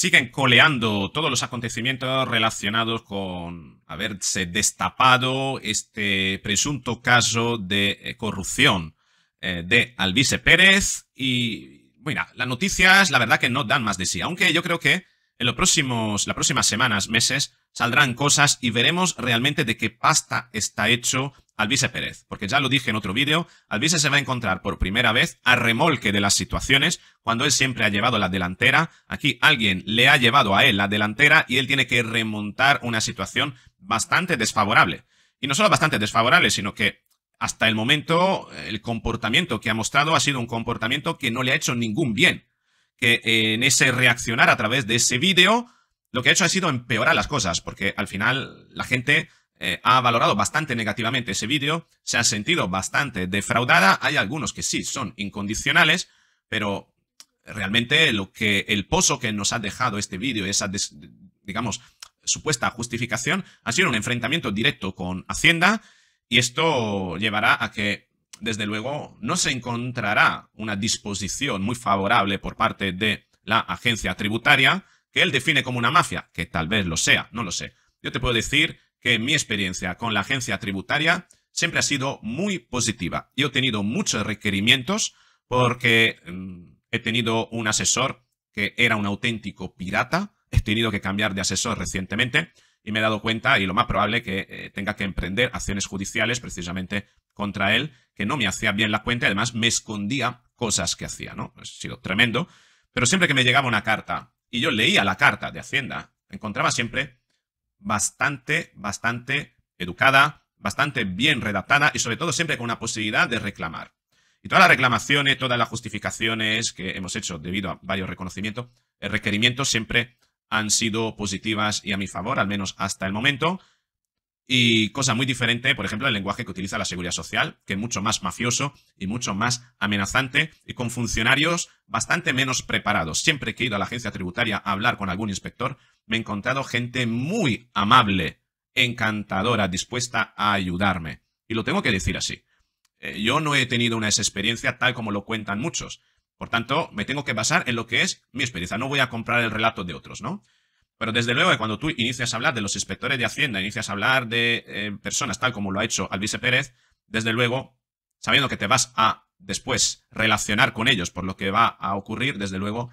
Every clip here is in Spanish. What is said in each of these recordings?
siguen coleando todos los acontecimientos relacionados con haberse destapado este presunto caso de eh, corrupción eh, de Alvise Pérez y, bueno, las noticias la verdad que no dan más de sí, aunque yo creo que en los próximos, las próximas semanas, meses, saldrán cosas y veremos realmente de qué pasta está hecho Alvise Pérez, porque ya lo dije en otro vídeo, Alvise se va a encontrar por primera vez a remolque de las situaciones, cuando él siempre ha llevado la delantera, aquí alguien le ha llevado a él la delantera y él tiene que remontar una situación bastante desfavorable. Y no solo bastante desfavorable, sino que hasta el momento el comportamiento que ha mostrado ha sido un comportamiento que no le ha hecho ningún bien, que eh, en ese reaccionar a través de ese vídeo lo que ha hecho ha sido empeorar las cosas, porque al final la gente eh, ha valorado bastante negativamente ese vídeo, se ha sentido bastante defraudada, hay algunos que sí son incondicionales, pero realmente lo que el pozo que nos ha dejado este vídeo, esa, digamos, supuesta justificación, ha sido un enfrentamiento directo con Hacienda y esto llevará a que, desde luego, no se encontrará una disposición muy favorable por parte de la agencia tributaria que él define como una mafia, que tal vez lo sea, no lo sé. Yo te puedo decir que mi experiencia con la agencia tributaria siempre ha sido muy positiva. Yo he tenido muchos requerimientos porque mm, he tenido un asesor que era un auténtico pirata, he tenido que cambiar de asesor recientemente y me he dado cuenta y lo más probable que eh, tenga que emprender acciones judiciales precisamente contra él, que no me hacía bien la cuenta y además me escondía cosas que hacía, ¿no? Ha sido tremendo. Pero siempre que me llegaba una carta y yo leía la carta de Hacienda, encontraba siempre bastante, bastante educada, bastante bien redactada y sobre todo siempre con una posibilidad de reclamar. Y todas las reclamaciones, todas las justificaciones que hemos hecho debido a varios reconocimientos, requerimientos siempre han sido positivas y a mi favor, al menos hasta el momento. Y cosa muy diferente, por ejemplo, el lenguaje que utiliza la seguridad social, que es mucho más mafioso y mucho más amenazante y con funcionarios bastante menos preparados. Siempre que he ido a la agencia tributaria a hablar con algún inspector, me he encontrado gente muy amable, encantadora, dispuesta a ayudarme. Y lo tengo que decir así. Eh, yo no he tenido una experiencia tal como lo cuentan muchos. Por tanto, me tengo que basar en lo que es mi experiencia. No voy a comprar el relato de otros, ¿no? Pero desde luego que cuando tú inicias a hablar de los inspectores de Hacienda, inicias a hablar de eh, personas tal como lo ha hecho Alvise Pérez, desde luego, sabiendo que te vas a después relacionar con ellos por lo que va a ocurrir, desde luego,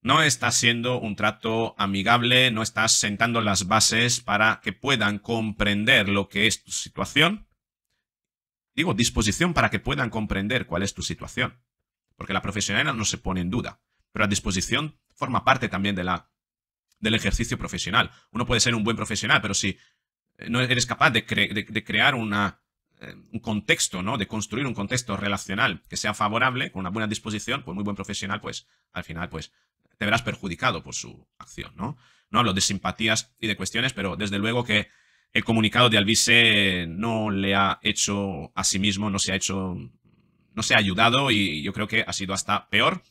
no estás siendo un trato amigable, no estás sentando las bases para que puedan comprender lo que es tu situación. Digo, disposición para que puedan comprender cuál es tu situación. Porque la profesionalidad no se pone en duda, pero la disposición forma parte también de la del ejercicio profesional. Uno puede ser un buen profesional, pero si eh, no eres capaz de, crear una, eh, un contexto, ¿no? De construir un contexto relacional que sea favorable, con una buena disposición, pues muy buen profesional, pues al final, pues te verás perjudicado por su acción, ¿no? No hablo de simpatías y de cuestiones, pero desde luego que el comunicado de Alvise no le ha hecho a sí mismo, no se ha hecho, no se ha ayudado y yo creo que ha sido hasta peor.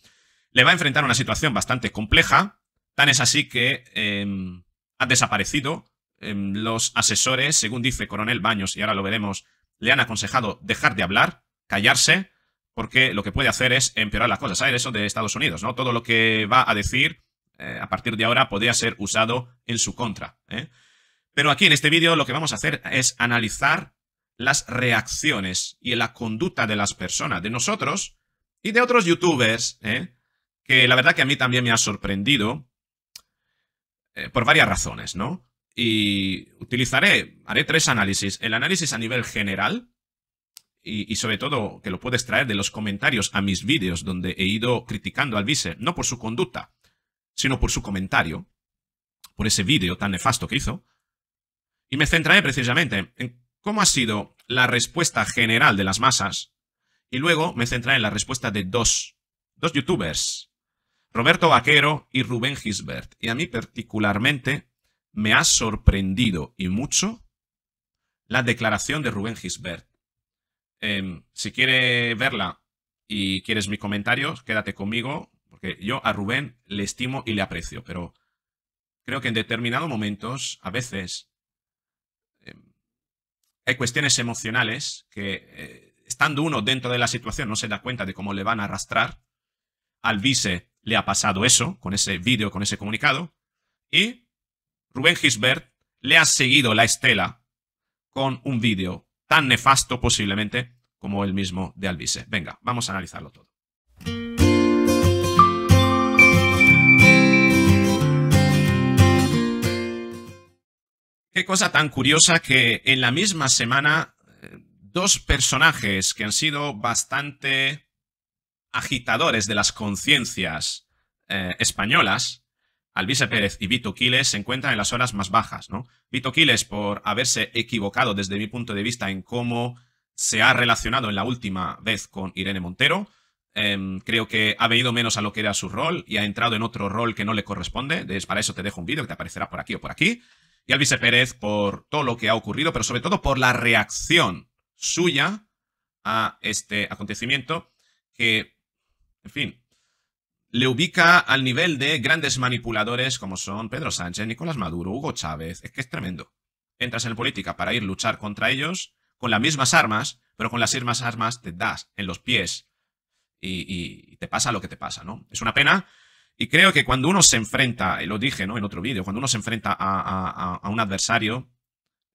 Le va a enfrentar una situación bastante compleja, Tan es así que em, ha desaparecido. Em, los asesores, según dice Coronel Baños, y ahora lo veremos, le han aconsejado dejar de hablar, callarse, porque lo que puede hacer es empeorar las cosas. ¿Sabes eso de Estados Unidos? ¿no? Todo lo que va a decir eh, a partir de ahora podría ser usado en su contra. ¿eh? Pero aquí en este vídeo lo que vamos a hacer es analizar las reacciones y la conducta de las personas, de nosotros y de otros youtubers, ¿eh? que la verdad que a mí también me ha sorprendido eh, por varias razones, ¿no? Y utilizaré, haré tres análisis. El análisis a nivel general, y, sobre todo que lo puedes traer de los comentarios a mis vídeos donde he ido criticando al vice, no por su conducta, sino por su comentario, por ese vídeo tan nefasto que hizo. Y me centraré precisamente en cómo ha sido la respuesta general de las masas y luego me centraré en la respuesta de dos, dos youtubers Roberto Vaquero y Rubén Gisbert. Y a mí particularmente me ha sorprendido y mucho la declaración de Rubén Gisbert. Em, si quiere verla y quieres mi comentario, quédate conmigo, porque yo a Rubén le estimo y le aprecio, pero creo que en determinados momentos, a veces, em, hay cuestiones emocionales que, eh, estando uno dentro de la situación, no se da cuenta de cómo le van a arrastrar. Al vice le ha pasado eso, con ese vídeo, con ese comunicado, y Rubén Gisbert le ha seguido la estela con un vídeo tan nefasto posiblemente como el mismo de Albise. Venga, vamos a analizarlo todo. Qué cosa tan curiosa que en la misma semana eh, dos personajes que han sido bastante agitadores de las conciencias eh, españolas, Alvise Pérez y Vito Quiles se encuentran en las horas más bajas, ¿no? Vito Quiles por haberse equivocado desde mi punto de vista en cómo se ha relacionado en la última vez con Irene Montero. Em, creo que ha venido menos a lo que era su rol y ha entrado en otro rol que no le corresponde. Es para eso te dejo un vídeo que te aparecerá por aquí o por aquí. Y Alvise Pérez por todo lo que ha ocurrido, pero sobre todo por la reacción suya a este acontecimiento que en fin, le ubica al nivel de grandes manipuladores como son Pedro Sánchez, Nicolás Maduro, Hugo Chávez. Es que es tremendo. Entras en política para ir a luchar contra ellos con las mismas armas, pero con las mismas armas te das en los pies y, te pasa lo que te pasa, ¿no? Es una pena. Y creo que cuando uno se enfrenta, y lo dije, ¿no? En otro vídeo, cuando uno se enfrenta a, un adversario,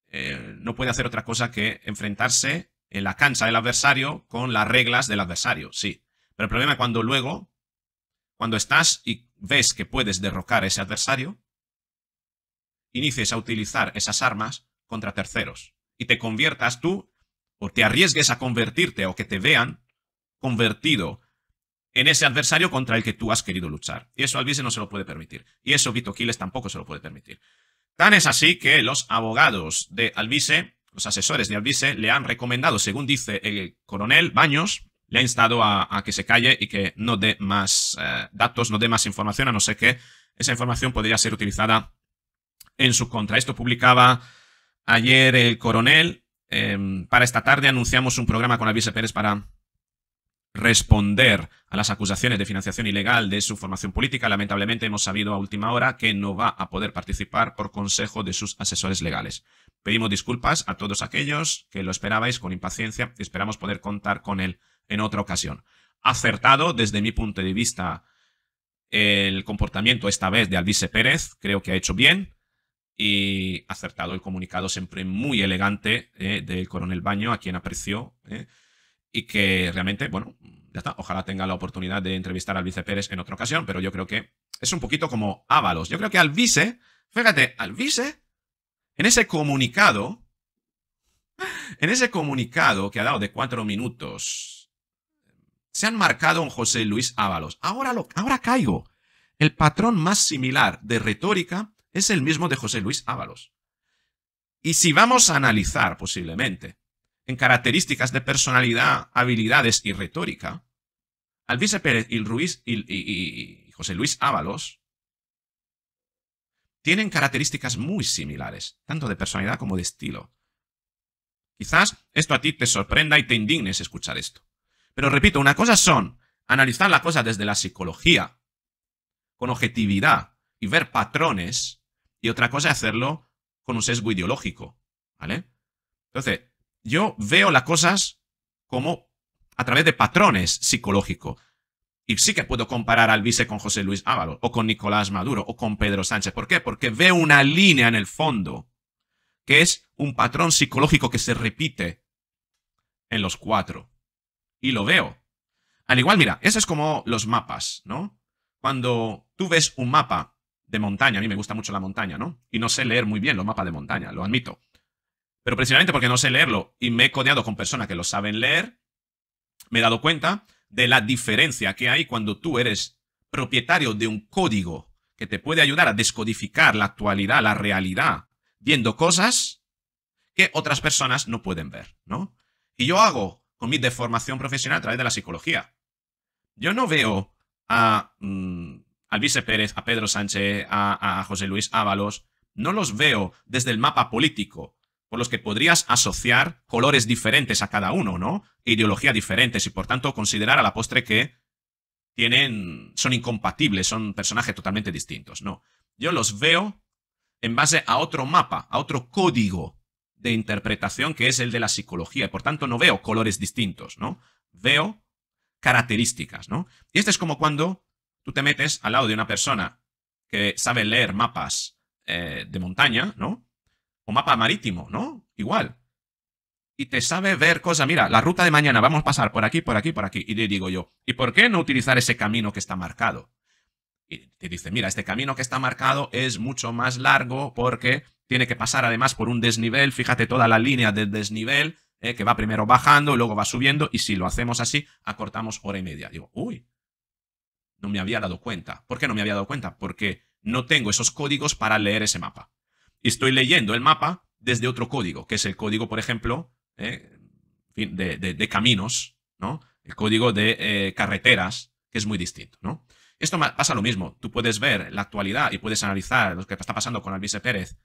eh, no puede hacer otra cosa que enfrentarse en la cancha del adversario con las reglas del adversario, sí. Pero el problema es cuando luego, cuando estás y ves que puedes derrocar a ese adversario, inicies a utilizar esas armas contra terceros y te conviertas tú o te arriesgues a convertirte o que te vean convertido en ese adversario contra el que tú has querido luchar. Y eso Albise no se lo puede permitir. Y eso Vito Quiles tampoco se lo puede permitir. Tan es así que los abogados de Albise, los asesores de Albise, le han recomendado, según dice el coronel Baños, le ha instado a, que se calle y que no dé más eh, datos, no dé más información, a no ser que esa información podría ser utilizada en su contra. Esto publicaba ayer el coronel. Em, para esta tarde anunciamos un programa con Alvise Pérez para responder a las acusaciones de financiación ilegal de su formación política. Lamentablemente hemos sabido a última hora que no va a poder participar por consejo de sus asesores legales. Pedimos disculpas a todos aquellos que lo esperabais con impaciencia. Esperamos poder contar con él en otra ocasión. Acertado desde mi punto de vista el comportamiento esta vez de Alvise Pérez, creo que ha hecho bien y acertado el comunicado siempre muy elegante eh, del coronel Baño, a quien apreció eh, y que realmente, bueno, ya está, ojalá tenga la oportunidad de entrevistar a vice Pérez en otra ocasión, pero yo creo que es un poquito como Ábalos. Yo creo que Alvise... fíjate, Alvise... en ese comunicado, en ese comunicado que ha dado de cuatro minutos, se han marcado en José Luis Ábalos. Ahora, lo, ahora caigo. El patrón más similar de retórica es el mismo de José Luis Ábalos. Y si vamos a analizar posiblemente en características de personalidad, habilidades y retórica, Alvise Pérez y, Ruiz, y, y José Luis Ábalos tienen características muy similares, tanto de personalidad como de estilo. Quizás esto a ti te sorprenda y te indignes escuchar esto. Pero repito, una cosa son analizar la cosa desde la psicología, con objetividad y ver patrones, y otra cosa es hacerlo con un sesgo ideológico, ¿vale? Entonces, yo veo las cosas como a través de patrones psicológicos. Y sí que puedo comparar al vice con José Luis Ábalos, o con Nicolás Maduro, o con Pedro Sánchez. ¿Por qué? Porque veo una línea en el fondo, que es un patrón psicológico que se repite en los cuatro y lo veo. Al igual, mira, eso es como los mapas, ¿no? Cuando tú ves un mapa de montaña, a mí me gusta mucho la montaña, ¿no? Y no sé leer muy bien los mapas de montaña, lo admito. Pero precisamente porque no sé leerlo y me he codeado con personas que lo saben leer, me he dado cuenta de la diferencia que hay cuando tú eres propietario de un código que te puede ayudar a descodificar la actualidad, la realidad, viendo cosas que otras personas no pueden ver, ¿no? Y yo hago con mi deformación profesional a través de la psicología. Yo no veo a mm, Alvise Pérez, a Pedro Sánchez, a, a José Luis Ábalos, no los veo desde el mapa político, por los que podrías asociar colores diferentes a cada uno, ¿no? Ideologías diferentes y por tanto considerar a la postre que tienen, son incompatibles, son personajes totalmente distintos, ¿no? Yo los veo en base a otro mapa, a otro código de interpretación que es el de la psicología. Y por tanto, no veo colores distintos, ¿no? Veo características, ¿no? Y esto es como cuando tú te metes al lado de una persona que sabe leer mapas eh, de montaña, ¿no? O mapa marítimo, ¿no? Igual. Y te sabe ver cosas, mira, la ruta de mañana, vamos a pasar por aquí, por aquí, por aquí. Y le digo yo, ¿y por qué no utilizar ese camino que está marcado? y te dice, mira, este camino que está marcado es mucho más largo porque tiene que pasar además por un desnivel, fíjate toda la línea del desnivel, eh, que va primero bajando, luego va subiendo, y si lo hacemos así, acortamos hora y media. Digo, uy, no me había dado cuenta. ¿Por qué no me había dado cuenta? Porque no tengo esos códigos para leer ese mapa. Y estoy leyendo el mapa desde otro código, que es el código, por ejemplo, eh, de, caminos, ¿no? El código de eh, carreteras, que es muy distinto, ¿no? Esto pasa lo mismo. Tú puedes ver la actualidad y puedes analizar lo que está pasando con Alvise Pérez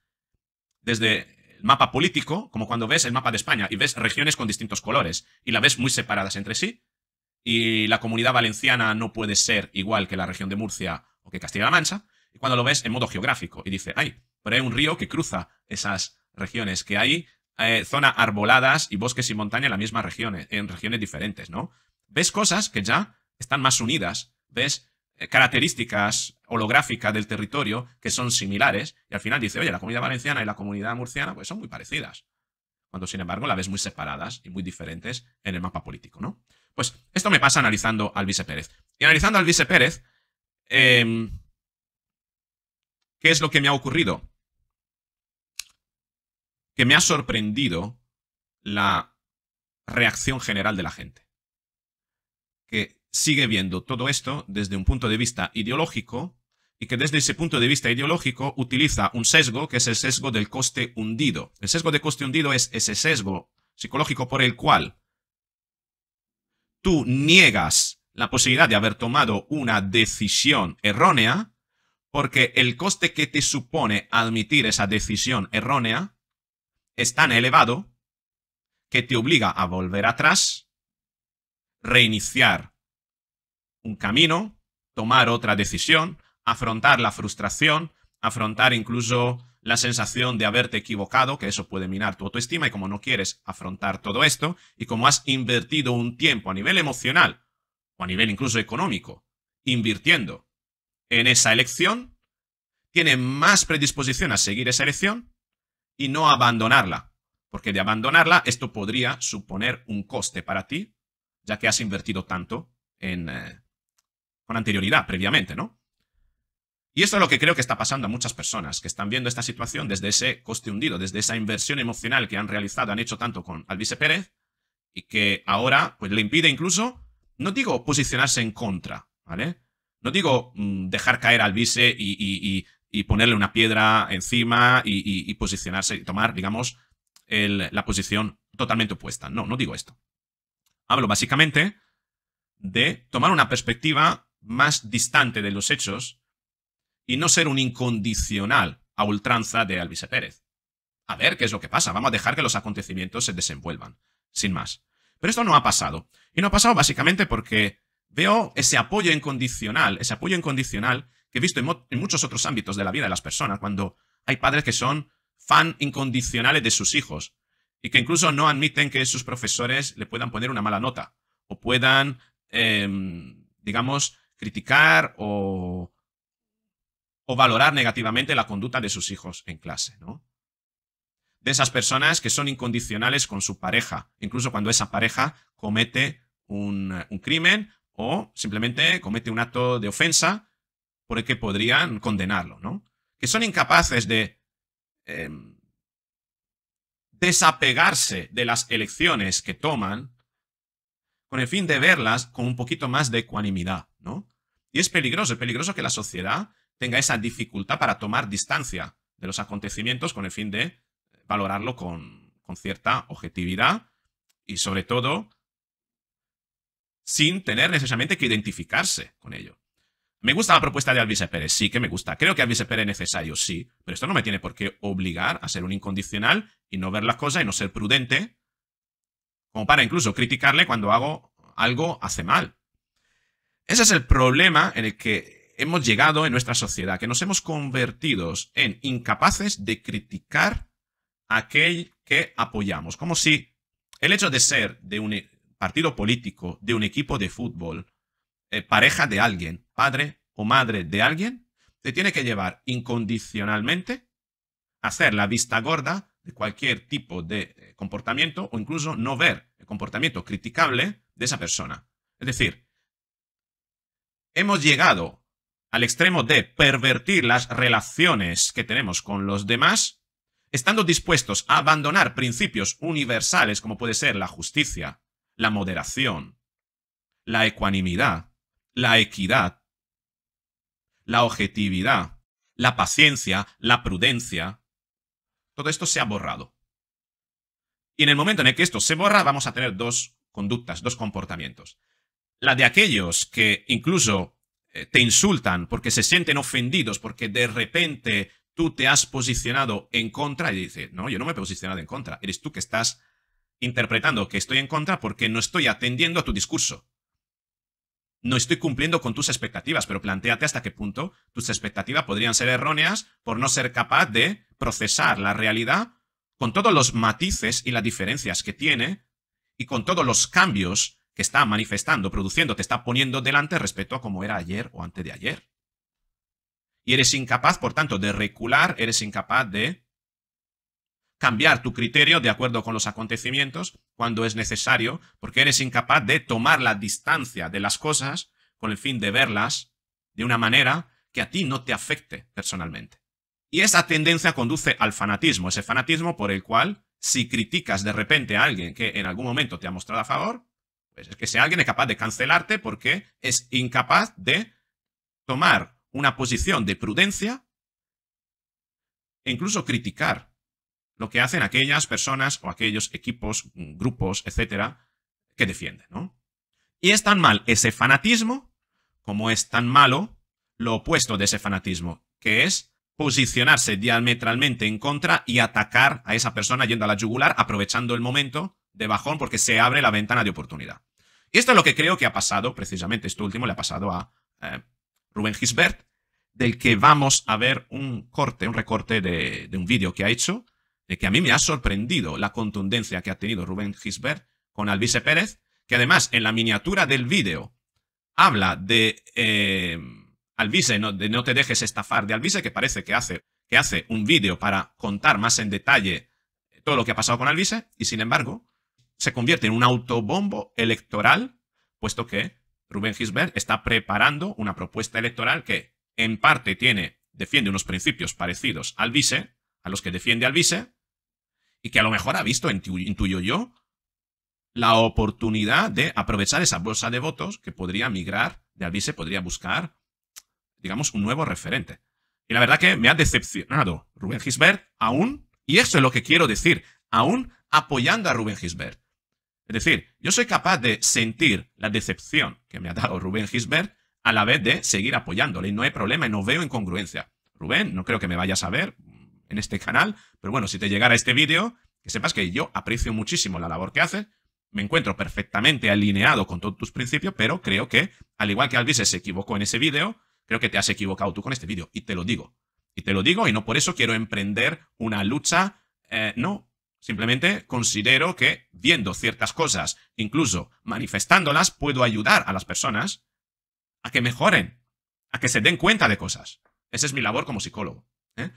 desde el mapa político, como cuando ves el mapa de España y ves regiones con distintos colores y la ves muy separadas entre sí. Y la comunidad valenciana no puede ser igual que la región de Murcia o que Castilla-La Mancha. Y cuando lo ves en modo geográfico y dice, ay, pero hay un río que cruza esas regiones, que hay eh, zonas zona arboladas y bosques y montaña en las mismas regiones, en regiones diferentes, ¿no? Ves cosas que ya están más unidas, ves eh, características holográficas del territorio que son similares y al final dice, oye, la comunidad valenciana y la comunidad murciana pues son muy parecidas, cuando sin embargo la ves muy separadas y muy diferentes en el mapa político, ¿no? Pues esto me pasa analizando al vicepérez Y analizando al vicepérez Pérez, em, ¿qué es lo que me ha ocurrido? Que me ha sorprendido la reacción general de la gente. Que sigue viendo todo esto desde un punto de vista ideológico y que desde ese punto de vista ideológico utiliza un sesgo que es el sesgo del coste hundido. El sesgo de coste hundido es ese sesgo psicológico por el cual tú niegas la posibilidad de haber tomado una decisión errónea porque el coste que te supone admitir esa decisión errónea es tan elevado que te obliga a volver atrás, reiniciar un camino, tomar otra decisión, afrontar la frustración, afrontar incluso la sensación de haberte equivocado, que eso puede minar tu autoestima y como no quieres afrontar todo esto y como has invertido un tiempo a nivel emocional o a nivel incluso económico, invirtiendo en esa elección, tiene más predisposición a seguir esa elección y no abandonarla, porque de abandonarla esto podría suponer un coste para ti, ya que has invertido tanto en, eh, con anterioridad, previamente, ¿no? Y esto es lo que creo que está pasando a muchas personas que están viendo esta situación desde ese coste hundido, desde esa inversión emocional que han realizado, han hecho tanto con Alvise Pérez y que ahora pues le impide incluso, no digo posicionarse en contra, ¿vale? No digo mm, dejar caer al y, ponerle una piedra encima y, posicionarse y tomar, digamos, la posición totalmente opuesta. No, no digo esto. Hablo básicamente de tomar una perspectiva más distante de los hechos y no ser un incondicional a ultranza de Alvise Pérez. A ver qué es lo que pasa, vamos a dejar que los acontecimientos se desenvuelvan, sin más. Pero esto no ha pasado. Y no ha pasado básicamente porque veo ese apoyo incondicional, ese apoyo incondicional que he visto en, muchos otros ámbitos de la vida de las personas, cuando hay padres que son fan incondicionales de sus hijos y que incluso no admiten que sus profesores le puedan poner una mala nota o puedan, em, digamos, criticar o, valorar negativamente la conducta de sus hijos en clase, ¿no? De esas personas que son incondicionales con su pareja, incluso cuando esa pareja comete un, crimen o simplemente comete un acto de ofensa por el que podrían condenarlo, ¿no? Que son incapaces de em, desapegarse de las elecciones que toman con el fin de verlas con un poquito más de ecuanimidad, ¿no? Y es peligroso, es peligroso que la sociedad tenga esa dificultad para tomar distancia de los acontecimientos con el fin de valorarlo con, con cierta objetividad y sobre todo sin tener necesariamente que identificarse con ello. Me gusta la propuesta de Alvise Pérez, sí que me gusta. Creo que Alvise Pérez es necesario, sí, pero esto no me tiene por qué obligar a ser un incondicional y no ver las cosas y no ser prudente como para incluso criticarle cuando hago algo hace mal. Ese es el problema en el que hemos llegado en nuestra sociedad, que nos hemos convertido en incapaces de criticar a aquel que apoyamos, como si el hecho de ser de un partido político, de un equipo de fútbol, eh, pareja de alguien, padre o madre de alguien, te tiene que llevar incondicionalmente a hacer la vista gorda de cualquier tipo de eh, comportamiento o incluso no ver el comportamiento criticable de esa persona. Es decir, hemos llegado al extremo de pervertir las relaciones que tenemos con los demás, estando dispuestos a abandonar principios universales como puede ser la justicia, la moderación, la ecuanimidad, la equidad, la objetividad, la paciencia, la prudencia, todo esto se ha borrado. Y en el momento en el que esto se borra, vamos a tener dos conductas, dos comportamientos. La de aquellos que incluso eh, te insultan porque se sienten ofendidos, porque de repente tú te has posicionado en contra y dices, no, yo no me he posicionado en contra, eres tú que estás interpretando que estoy en contra porque no estoy atendiendo a tu discurso. No estoy cumpliendo con tus expectativas, pero planteate hasta qué punto tus expectativas podrían ser erróneas por no ser capaz de procesar la realidad con todos los matices y las diferencias que tiene y con todos los cambios que está manifestando, produciendo, te está poniendo delante respecto a cómo era ayer o antes de ayer. Y eres incapaz, por tanto, de recular, eres incapaz de cambiar tu criterio de acuerdo con los acontecimientos cuando es necesario, porque eres incapaz de tomar la distancia de las cosas con el fin de verlas de una manera que a ti no te afecte personalmente. Y esa tendencia conduce al fanatismo, ese fanatismo por el cual si criticas de repente a alguien que en algún momento te ha mostrado a favor, pues es que si alguien es capaz de cancelarte porque es incapaz de tomar una posición de prudencia e incluso criticar lo que hacen aquellas personas o aquellos equipos, grupos, etcétera, que defienden, ¿no? Y es tan mal ese fanatismo como es tan malo lo opuesto de ese fanatismo, que es posicionarse diametralmente en contra y atacar a esa persona yendo a la yugular, aprovechando el momento de bajón porque se abre la ventana de oportunidad. Y esto es lo que creo que ha pasado, precisamente esto último le ha pasado a eh, Rubén Gisbert, del que vamos a ver un corte, un recorte de, un vídeo que ha hecho, de que a mí me ha sorprendido la contundencia que ha tenido Rubén Gisbert con Alvise Pérez, que además en la miniatura del vídeo habla de... Eh, Alvise, no, te dejes estafar de Alvise, que parece que hace, que hace un vídeo para contar más en detalle todo lo que ha pasado con Alvise, y sin embargo, se convierte en un autobombo electoral, puesto que Rubén Gisbert está preparando una propuesta electoral que, en parte, tiene, defiende unos principios parecidos al vice, a los que defiende Alvise, y que a lo mejor ha visto, intuyo yo, la oportunidad de aprovechar esa bolsa de votos que podría migrar de Alvise, podría buscar digamos, un nuevo referente. Y la verdad que me ha decepcionado Rubén Gisbert aún, y eso es lo que quiero decir, aún apoyando a Rubén Gisbert. Es decir, yo soy capaz de sentir la decepción que me ha dado Rubén Gisbert a la vez de seguir apoyándole. Y no hay problema y no veo incongruencia. Rubén, no creo que me vayas a ver en este canal, pero bueno, si te llegara este vídeo, que sepas que yo aprecio muchísimo la labor que haces. Me encuentro perfectamente alineado con todos tus principios, pero creo que, al igual que Alvise se equivocó en ese vídeo, creo que te has equivocado tú con este vídeo y te lo digo. Y te lo digo y no por eso quiero emprender una lucha, eh, no. Simplemente considero que viendo ciertas cosas, incluso manifestándolas, puedo ayudar a las personas a que mejoren, a que se den cuenta de cosas. Esa es mi labor como psicólogo. ¿eh?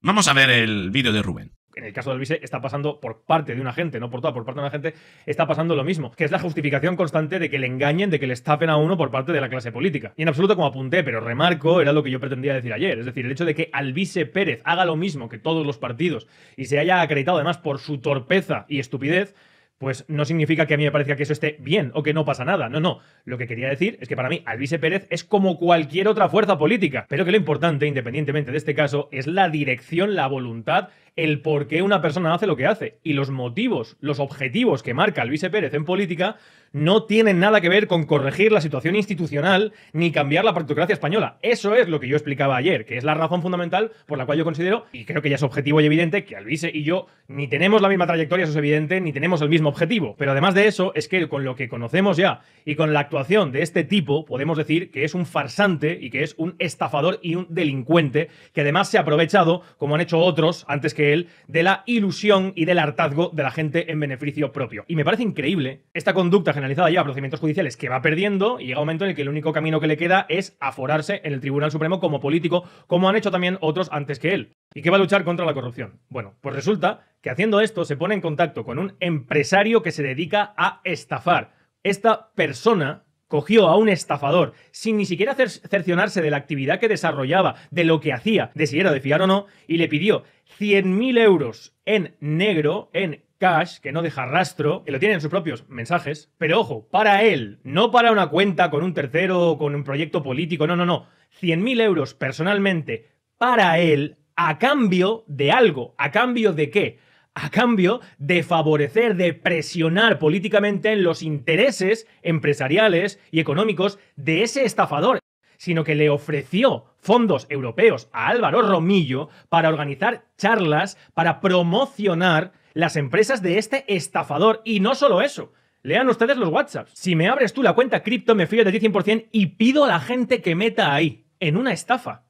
Vamos a ver el vídeo de Rubén en el caso de Alvise, está pasando por parte de una gente, no por toda, por parte de una gente, está pasando lo mismo, que es la justificación constante de que le engañen, de que le estafen a uno por parte de la clase política. Y en absoluto, como apunté, pero remarco, era lo que yo pretendía decir ayer, es decir, el hecho de que Alvise Pérez haga lo mismo que todos los partidos y se haya acreditado además por su torpeza y estupidez, pues no significa que a mí me parezca que eso esté bien o que no pasa nada. No, no. Lo que quería decir es que para mí Alvise Pérez es como cualquier otra fuerza política, pero que lo importante, independientemente de este caso, es la dirección, la voluntad, el por qué una persona hace lo que hace y los motivos, los objetivos que marca Luis e. Pérez en política no tienen nada que ver con corregir la situación institucional ni cambiar la partocracia española. Eso es lo que yo explicaba ayer, que es la razón fundamental por la cual yo considero, y creo que ya es objetivo y evidente, que Luis e. y yo ni tenemos la misma trayectoria, eso es evidente, ni tenemos el mismo objetivo. Pero además de eso, es que con lo que conocemos ya y con la actuación de este tipo, podemos decir que es un farsante y que es un estafador y un delincuente que además se ha aprovechado, como han hecho otros antes que él de la ilusión y del hartazgo de la gente en beneficio propio. Y me parece increíble esta conducta generalizada ya a procedimientos judiciales que va perdiendo y llega un momento en el que el único camino que le queda es aforarse en el Tribunal Supremo como político, como han hecho también otros antes que él. ¿Y que va a luchar contra la corrupción? Bueno, pues resulta que haciendo esto se pone en contacto con un empresario que se dedica a estafar. Esta persona cogió a un estafador sin ni siquiera cerciorarse cercionarse de la actividad que desarrollaba, de lo que hacía, de si era de fiar o no, y le pidió 100.000 euros en negro, en cash, que no deja rastro, que lo tienen en sus propios mensajes, pero ojo, para él, no para una cuenta con un tercero o con un proyecto político, no, no, no, 100.000 euros personalmente para él a cambio de algo, a cambio de qué? a cambio de favorecer, de presionar políticamente en los intereses empresariales y económicos de ese estafador, sino que le ofreció fondos europeos a Álvaro Romillo para organizar charlas, para promocionar las empresas de este estafador. Y no solo eso, Lean ustedes los WhatsApps. Si me abres tú la cuenta cripto, me fío de ti 100% y pido a la gente que meta ahí, en una estafa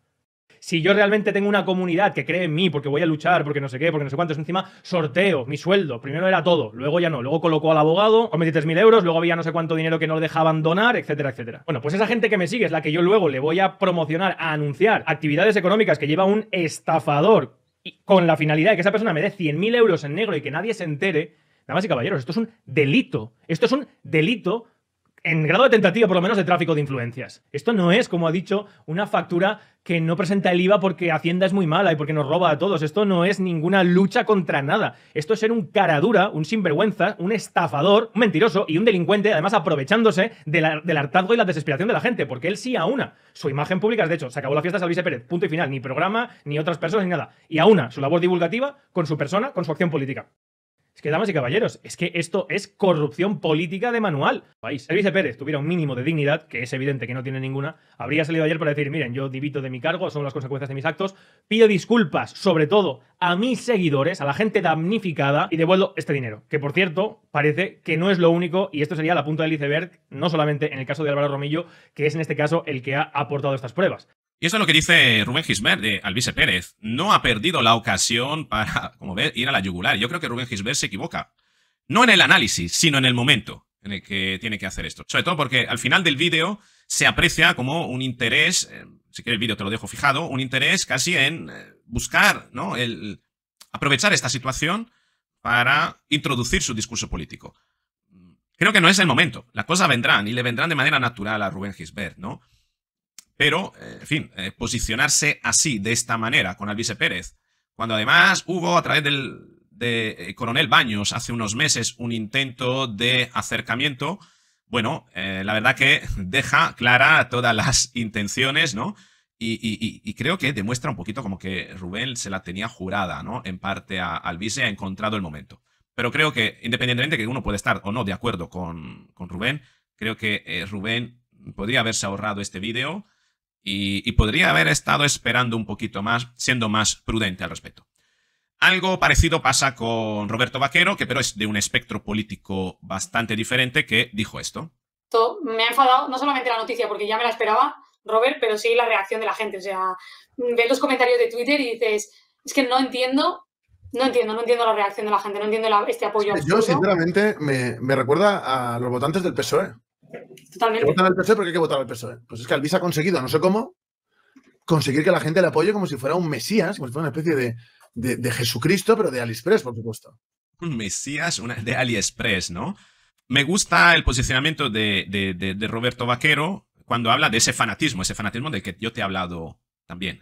si yo realmente tengo una comunidad que cree en mí porque voy a luchar, porque no sé qué, porque no sé cuánto, es encima sorteo, mi sueldo, primero era todo, luego ya no, luego colocó al abogado, o 3.000 euros, luego había no sé cuánto dinero que no dejaban donar, etcétera, etcétera. Bueno, pues esa gente que me sigue es la que yo luego le voy a promocionar, a anunciar actividades económicas que lleva un estafador con la finalidad de que esa persona me dé 100.000 euros en negro y que nadie se entere, más y caballeros, esto es un delito. Esto es un delito en grado de tentativa, por lo menos, de tráfico de influencias. Esto no es, como ha dicho, una factura que no presenta el IVA porque Hacienda es muy mala y porque nos roba a todos. Esto no es ninguna lucha contra nada. Esto es ser un cara dura, un sinvergüenza, un estafador, un mentiroso y un delincuente, además aprovechándose del hartazgo y la desesperación de la gente, porque él sí a una. Su imagen pública es, de hecho, se acabó la fiesta de Luis Pérez, punto y final. Ni programa, ni otras personas, ni nada. Y a una, su labor divulgativa con su persona, con su acción política. Es que, damas y caballeros, es que esto es corrupción política de manual. País. El vice Pérez tuviera un mínimo de dignidad, que es evidente que no tiene ninguna, habría salido ayer para decir, miren, yo divito de mi cargo, son las consecuencias de mis actos, pido disculpas, sobre todo, a mis seguidores, a la gente damnificada, y devuelvo este dinero. Que, por cierto, parece que no es lo único, y esto sería la punta del iceberg, no solamente en el caso de Álvaro Romillo, que es en este caso el que ha aportado estas pruebas. Y eso es lo que dice Rubén Gisbert de Alvise Pérez. No ha perdido la ocasión para, como ves, ir a la yugular. Yo creo que Rubén Gisbert se equivoca. No en el análisis, sino en el momento en el que tiene que hacer esto. Sobre todo porque al final del vídeo se aprecia como un interés, eh, si quieres el vídeo te lo dejo fijado, un interés casi en eh, buscar, ¿no? El, aprovechar esta situación para introducir su discurso político. Creo que no es el momento. Las cosas vendrán y le vendrán de manera natural a Rubén Gisbert, ¿no? Pero, eh, en fin, eh, posicionarse así, de esta manera, con Alvise Pérez, cuando además hubo a través del de eh, Coronel Baños hace unos meses un intento de acercamiento, bueno, la verdad que deja clara todas las intenciones, ¿no? Y, creo que demuestra un poquito como que Rubén se la tenía jurada, ¿no? En parte a Alvise ha encontrado el momento. Pero creo que, independientemente de que uno puede estar o no de acuerdo con, con Rubén, creo que Rubén podría haberse ahorrado este vídeo y, podría haber estado esperando un poquito más, siendo más prudente al respecto. Algo parecido pasa con Roberto Vaquero, que pero es de un espectro político bastante diferente, que dijo esto. Me ha enfadado no solamente la noticia, porque ya me la esperaba, Robert, pero sí la reacción de la gente. O sea, ves los comentarios de Twitter y dices, es que no entiendo, no entiendo, no entiendo la reacción de la gente, no entiendo este apoyo. Yo, sinceramente, me, me, recuerda a los votantes del PSOE. Totalmente. E porque hay que votar al PSOE. Pues es que Alvis ha conseguido, no sé cómo, conseguir que la gente le apoye como si fuera un Mesías, como si fuera una especie de, de, Jesucristo, pero de AliExpress, por supuesto. Un Mesías de AliExpress, ¿no? Me gusta el posicionamiento de, Roberto Vaquero cuando habla de ese fanatismo, ese fanatismo del que yo te he hablado también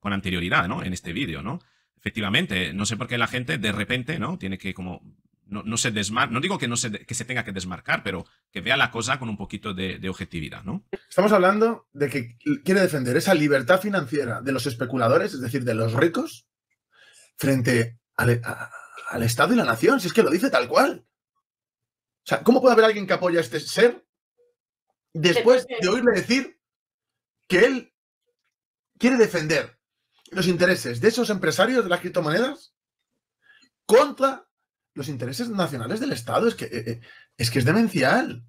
con anterioridad, ¿no? En este vídeo, ¿no? Efectivamente, no sé por qué la gente de repente, ¿no? Tiene que como no, se desmar no digo que, no se, tenga que desmarcar, pero que vea la cosa con un poquito de, objetividad, ¿no? Estamos hablando de que quiere defender esa libertad financiera de los especuladores, es decir, de los ricos, frente al, al Estado y la nación, si es que lo dice tal cual. O sea, ¿cómo puede haber alguien que apoya a este ser después de oírle decir que él quiere defender los intereses de esos empresarios de las criptomonedas contra los intereses nacionales del Estado. Es que, eh, eh, es, que es demencial.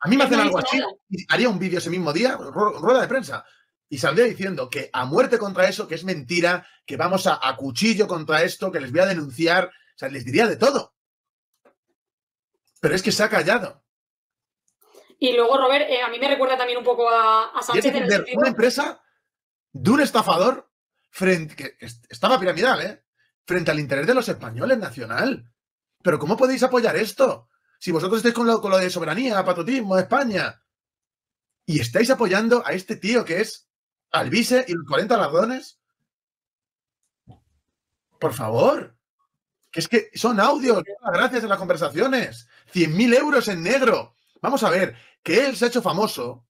A mí me hacen algo así, haría un vídeo ese mismo día, rueda de prensa, y saldría diciendo que a muerte contra eso, que es mentira, que vamos a, cuchillo contra esto, que les voy a denunciar, o sea, les diría de todo. Pero es que se ha callado. Y luego, Robert, eh, a mí me recuerda también un poco a, a Sánchez. En una empresa de un estafador frente, que estaba piramidal, ¿eh? Frente al interés de los españoles nacional. Pero ¿cómo podéis apoyar esto? Si vosotros estáis con lo, de soberanía, patriotismo, España, y estáis apoyando a este tío que es Alvise y los 40 ladrones. Por favor. Que es que son audios, gracias a las conversaciones. 100.000 euros en negro. Vamos a ver, que él se ha hecho famoso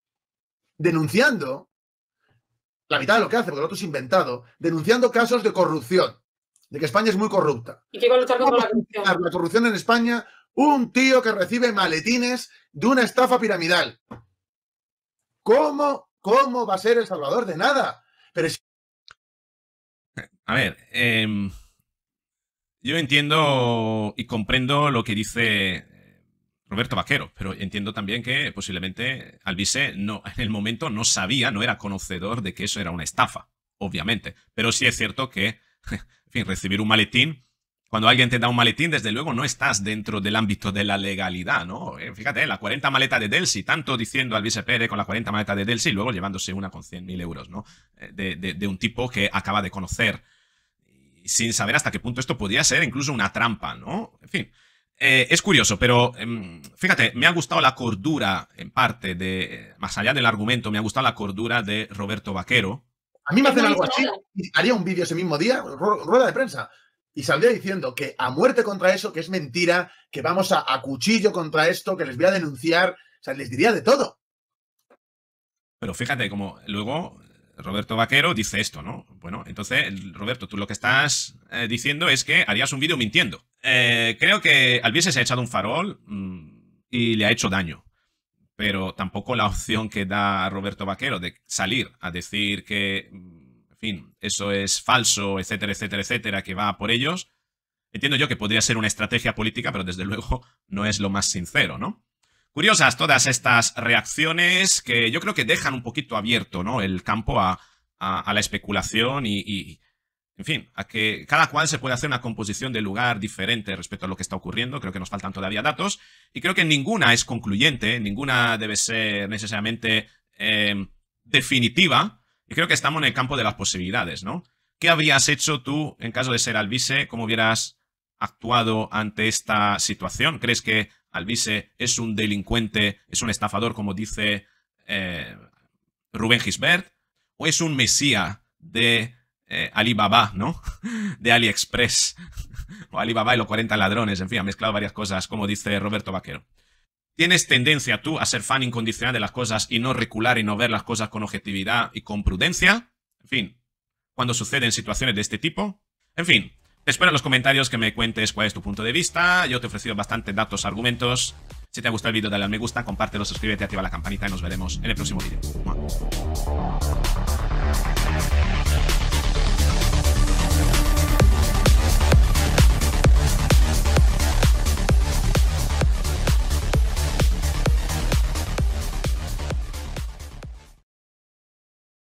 denunciando la mitad de lo que hace, porque el otro es inventado, denunciando casos de corrupción de que España es muy corrupta. ¿Y qué va a luchar la corrupción? en España, un tío que recibe maletines de una estafa piramidal. ¿Cómo, cómo va a ser El Salvador? De nada. Pero A ver, em, yo entiendo y comprendo lo que dice eh, Roberto Vaquero, pero entiendo también que posiblemente Alvise no, en el momento no sabía, no era conocedor de que eso era una estafa, obviamente. Pero sí es cierto que en fin, recibir un maletín. Cuando alguien te da un maletín, desde luego no estás dentro del ámbito de la legalidad, ¿no? Eh, fíjate, la 40 maleta de Delsi, tanto diciendo al vicepere con la 40 maleta de Delsi y luego llevándose una con 100.000 euros, ¿no? Eh, de, un tipo que acaba de conocer sin saber hasta qué punto esto podía ser incluso una trampa, ¿no? En fin, eh, es curioso, pero em, fíjate, me ha gustado la cordura, en parte, de, más allá del argumento, me ha gustado la cordura de Roberto Vaquero, a mí me hacen algo así, haría un vídeo ese mismo día, rueda de prensa, y saldría diciendo que a muerte contra eso, que es mentira, que vamos a, cuchillo contra esto, que les voy a denunciar, o sea, les diría de todo. Pero fíjate, como luego Roberto Vaquero dice esto, ¿no? Bueno, entonces, Roberto, tú lo que estás eh, diciendo es que harías un vídeo mintiendo. Eh, creo que Albiese se ha echado un farol mm, y le ha hecho daño pero tampoco la opción que da Roberto Vaquero de salir a decir que, en fin, eso es falso, etcétera, etcétera, etcétera, que va por ellos. Entiendo yo que podría ser una estrategia política, pero desde luego no es lo más sincero, ¿no? Curiosas todas estas reacciones que yo creo que dejan un poquito abierto, ¿no? El campo a, la especulación y, en fin, a que cada cual se puede hacer una composición de lugar diferente respecto a lo que está ocurriendo. Creo que nos faltan todavía datos y creo que ninguna es concluyente, ninguna debe ser necesariamente eh, definitiva. Y creo que estamos en el campo de las posibilidades, ¿no? ¿Qué habrías hecho tú en caso de ser Albise? ¿Cómo hubieras actuado ante esta situación? ¿Crees que Albise es un delincuente, es un estafador, como dice eh, Rubén Gisbert? ¿O es un mesía de eh, Alibaba, ¿no? De AliExpress. O Alibaba y los 40 ladrones, en fin, ha mezclado varias cosas, como dice Roberto Vaquero. Tienes tendencia tú a ser fan incondicional de las cosas y no recular y no ver las cosas con objetividad y con prudencia. En fin, cuando suceden situaciones de este tipo. En fin, te espero en los comentarios que me cuentes cuál es tu punto de vista. Yo te he ofrecido bastantes datos, argumentos. Si te ha gustado el vídeo, dale al me gusta, compártelo, suscríbete, activa la campanita y nos veremos en el próximo vídeo.